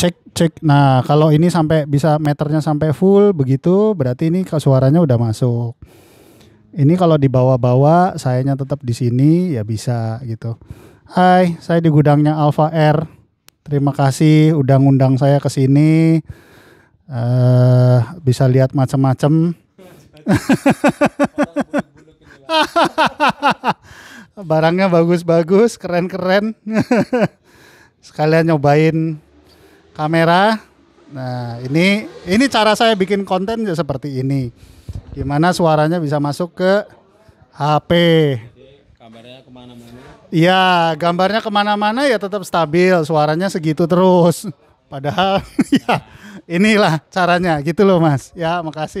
cek cek nah kalau ini sampai bisa meternya sampai full begitu berarti ini suaranya udah masuk ini kalau dibawa-bawa sayanya tetap di sini ya bisa gitu Hai saya di gudangnya Alpha R terima kasih udah ngundang saya ke sini uh, bisa lihat macam-macam barangnya bagus-bagus keren-keren sekalian nyobain kamera. Nah, ini ini cara saya bikin konten ya seperti ini. Gimana suaranya bisa masuk ke HP. Gambarnya kemana-mana. Iya, gambarnya kemana-mana ya tetap stabil, suaranya segitu terus. Padahal ya inilah caranya gitu loh mas. Ya makasih.